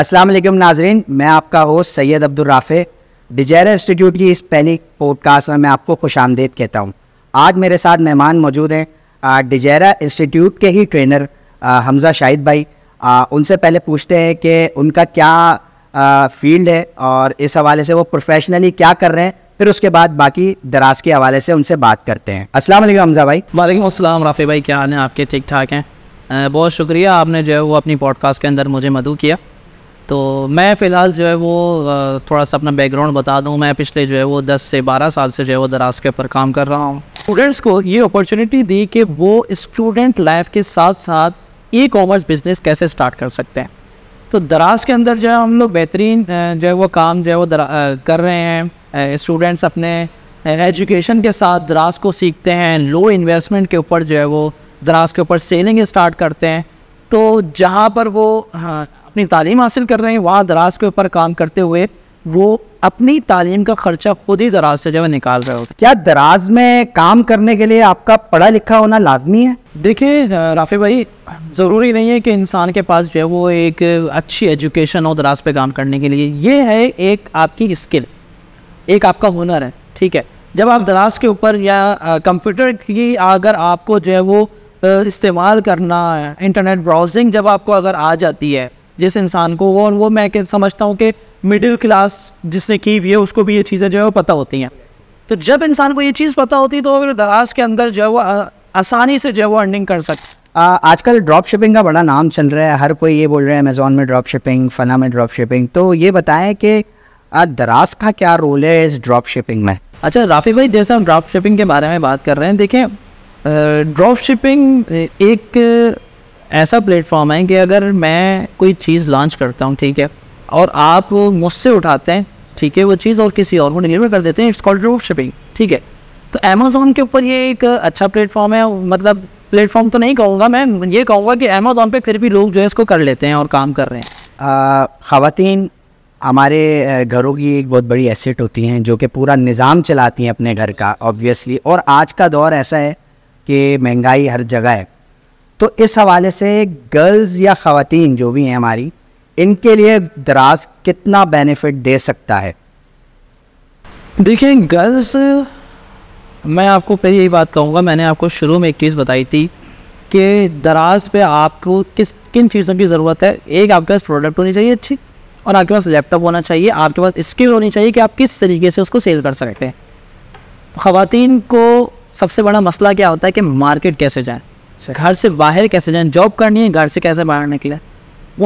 अस्सलाम वालेकुम नाजरीन मैं आपका होस्ट सैयद अब्दुल राफ़े डिजायरा इंस्टीट्यूट की इस पहली पॉडकास्ट में मैं आपको खुश आमदेद कहता हूँ आज मेरे साथ मेहमान मौजूद हैं डिजैरा इंस्टीट्यूट के ही ट्रेनर आ, हमज़ा शाहिद भाई आ, उनसे पहले पूछते हैं कि उनका क्या फील्ड है और इस हवाले से वो प्रोफेशनली क्या कर रहे हैं फिर उसके बाद बाकी दराज के हवाले से उनसे बात करते हैं अस्सलाम वालेकुम हमज़ा भाई वालेकुम अस्सलाम राफ़ी भाई क्या हाल है आपके ठीक ठाक हैं बहुत शुक्रिया आपने जो है वो अपनी पॉडकास्ट के अंदर मुझे मदू किया तो मैं फ़िलहाल जो है वो थोड़ा सा अपना बैकग्राउंड बता दूं मैं पिछले जो है वो 10 से 12 साल से जो है वो दराज के ऊपर काम कर रहा हूं स्टूडेंट्स को ये अपॉर्चुनिटी दी कि वो स्टूडेंट लाइफ के साथ साथ ई कॉमर्स बिज़नेस कैसे स्टार्ट कर सकते हैं तो दराज के अंदर जो है हम लोग बेहतरीन जो है वो काम जो है वो कर रहे हैं स्टूडेंट्स अपने एजुकेशन के साथ दराज को सीखते हैं लो इन्वेस्टमेंट के ऊपर जो है वो दराज के ऊपर सेलिंग स्टार्ट करते हैं तो जहाँ पर वो हाँ, अपनी तालीम हासिल कर रहे हैं वहाँ दराज के ऊपर काम करते हुए वो अपनी तालीम का खर्चा खुद ही दराज से जो है निकाल रहे हो क्या दराज में काम करने के लिए आपका पढ़ा लिखा होना लाजमी है देखिए राफी भाई ज़रूरी नहीं है कि इंसान के पास जो है वो एक अच्छी एजुकेशन हो दराज पे काम करने के लिए ये है एक आपकी स्किल एक आपका हुनर है ठीक है जब आप दराज के ऊपर या कंप्यूटर की अगर आपको जो है वो इस्तेमाल करना इंटरनेट ब्राउजिंग जब आपको अगर आ जाती है जिस इंसान को वो और वो मैं समझता हूँ कि मिडिल क्लास जिसने की हुई है उसको भी ये चीज़ें जो है वो पता होती हैं तो जब इंसान को ये चीज़ पता होती है तो फिर दराज के अंदर जो है वो आसानी से जो है वो अर्निंग कर सकते आजकल ड्रॉप शिपिंग का बड़ा नाम चल रहा है हर कोई ये बोल रहा है अमेज़ोन में ड्रॉप शिपिंग फना में ड्रॉप शिपिंग तो ये बताएं कि दराज का क्या रोल है इस ड्रॉप शिपिंग में अच्छा राफी भाई जैसे हम ड्रॉप शिपिंग के बारे में बात कर रहे हैं देखें ड्रॉप शिपिंग एक ऐसा प्लेटफॉर्म है कि अगर मैं कोई चीज़ लॉन्च करता हूँ ठीक है और आप मुझसे उठाते हैं ठीक है वो चीज़ और किसी और को डिलीवर कर देते हैं इट्स कॉल्ड ड्रॉप शिपिंग ठीक है तो अमेज़ोन के ऊपर ये एक अच्छा प्लेटफॉर्म है मतलब प्लेटफॉर्म तो नहीं कहूँगा मैं ये कहूँगा कि अमेज़ोन पे फिर भी लोग जो है इसको कर लेते हैं और काम कर रहे हैं ख़वान हमारे घरों की एक बहुत बड़ी एसेट होती हैं जो कि पूरा निज़ाम चलाती हैं अपने घर का ऑब्वियसली और आज का दौर ऐसा है कि महंगाई हर जगह है तो इस हवाले से गर्ल्स या ख़वातीन जो भी हैं हमारी इनके लिए दराज कितना बेनिफिट दे सकता है देखिए गर्ल्स मैं आपको पहले यही बात कहूँगा मैंने आपको शुरू में एक चीज़ बताई थी कि दराज पे आपको किस किन चीज़ों की ज़रूरत है एक आपके पास प्रोडक्ट होनी चाहिए अच्छी और आपके पास लैपटॉप होना चाहिए आपके पास स्किल होनी चाहिए कि आप किस तरीके से उसको सेल कर सकते हैं ख़वान को सबसे बड़ा मसला क्या होता है कि मार्केट कैसे जाए घर से बाहर कैसे जाएं जॉब करनी है घर से कैसे बाहर निकले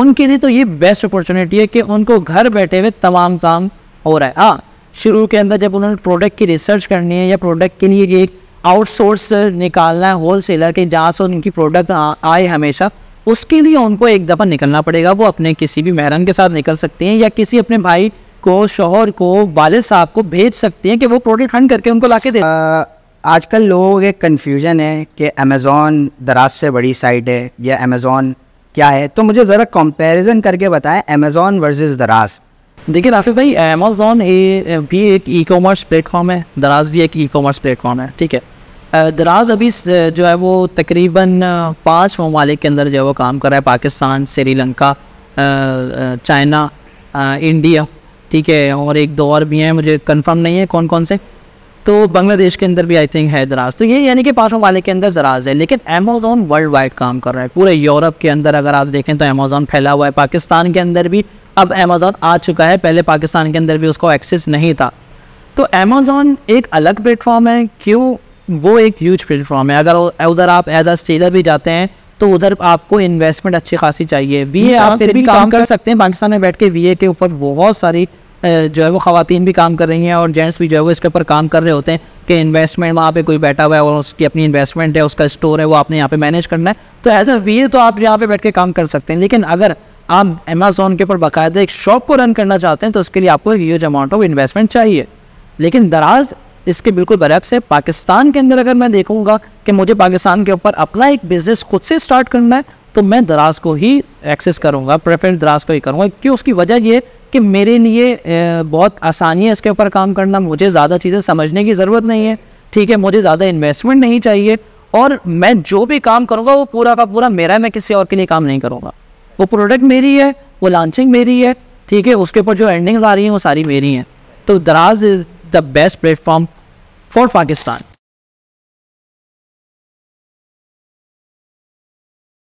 उनके लिए तो ये बेस्ट अपॉर्चुनिटी है कि उनको घर बैठे हुए तमाम काम हो रहा है हाँ शुरू के अंदर जब उन्होंने प्रोडक्ट की रिसर्च करनी है या प्रोडक्ट के लिए एक आउटसोर्स निकालना है होल सेलर के जहाँ से उनकी प्रोडक्ट आए हमेशा उसके लिए उनको एक दफ़ा निकलना पड़ेगा वो अपने किसी भी महरन के साथ निकल सकते हैं या किसी अपने भाई को शोहर को वाले साहब को भेज सकते हैं कि वो प्रोडक्ट हंड करके उनको ला के दे आजकल लोगों के कन्फ्यूजन है कि अमेज़ोन दराज से बड़ी साइट है या अमेज़ोन क्या है तो मुझे ज़रा कंपैरिजन करके बताएं अमेज़ोन वर्सेस दराज देखिए राफि भाई अमेज़ोन भी एक ई कॉमर्स प्लेटफॉर्म है दराज भी एक ई कॉमर्स प्लेटफॉर्म है ठीक है दराज अभी जो है वो तकरीबन पाँच ममालिक के अंदर जो है वो काम कर रहा है पाकिस्तान श्रीलंका चाइना इंडिया ठीक है और एक दो और भी हैं मुझे कंफर्म नहीं है कौन कौन से तो बांग्लादेश के अंदर भी आई थिंक है दराज तो ये यानी कि पाँचों वाले के अंदर दराज है लेकिन अमेजोन वर्ल्ड वाइड काम कर रहा है पूरे यूरोप के अंदर अगर आप देखें तो अमेजोन फैला हुआ है पाकिस्तान के अंदर भी अब अमेजोन आ चुका है पहले पाकिस्तान के अंदर भी उसको एक्सेस नहीं था तो अमेजोन एक अलग प्लेटफॉर्म है क्यों वो एक ह्यूज प्लेटफॉर्म है अगर उधर आप एज आ सेलर भी जाते हैं तो उधर आपको इन्वेस्टमेंट अच्छी खासी चाहिए वी आप फिर भी काम कर सकते हैं पाकिस्तान में बैठ के वी के ऊपर बहुत सारी जो है वो खातन भी काम कर रही हैं और जेंट्स भी जो है वो इसके ऊपर काम कर रहे होते हैं कि इन्वेस्टमेंट वहाँ पे कोई बैठा हुआ है और उसकी अपनी इन्वेस्टमेंट है उसका स्टोर है वो आपने यहाँ पे मैनेज करना है तो एज अ वीर तो आप यहाँ पे बैठ के काम कर सकते हैं लेकिन अगर आप अमेज़ोन के ऊपर बाकायदा एक शॉप को रन करना चाहते हैं तो उसके लिए आपको ह्यूज अमाउंट ऑफ इन्वेस्टमेंट चाहिए लेकिन दराज इसके बिल्कुल बरक्स है पाकिस्तान के अंदर अगर मैं देखूंगा कि मुझे पाकिस्तान के ऊपर अपना एक बिज़नेस खुद से स्टार्ट करना है तो मैं दराज को ही एक्सेस करूँगा प्रेफरेंस दराज को ही करूँगा क्यों उसकी वजह ये कि मेरे लिए बहुत आसानी है इसके ऊपर काम करना मुझे ज़्यादा चीज़ें समझने की ज़रूरत नहीं है ठीक है मुझे ज़्यादा इन्वेस्टमेंट नहीं चाहिए और मैं जो भी काम करूँगा वो पूरा का पूरा मेरा है मैं किसी और के लिए काम नहीं करूँगा वो प्रोडक्ट मेरी है वो लॉन्चिंग मेरी है ठीक है उसके ऊपर जो एंडिंग्स आ रही हैं वो सारी मेरी हैं तो Daraz is the best platform for Pakistan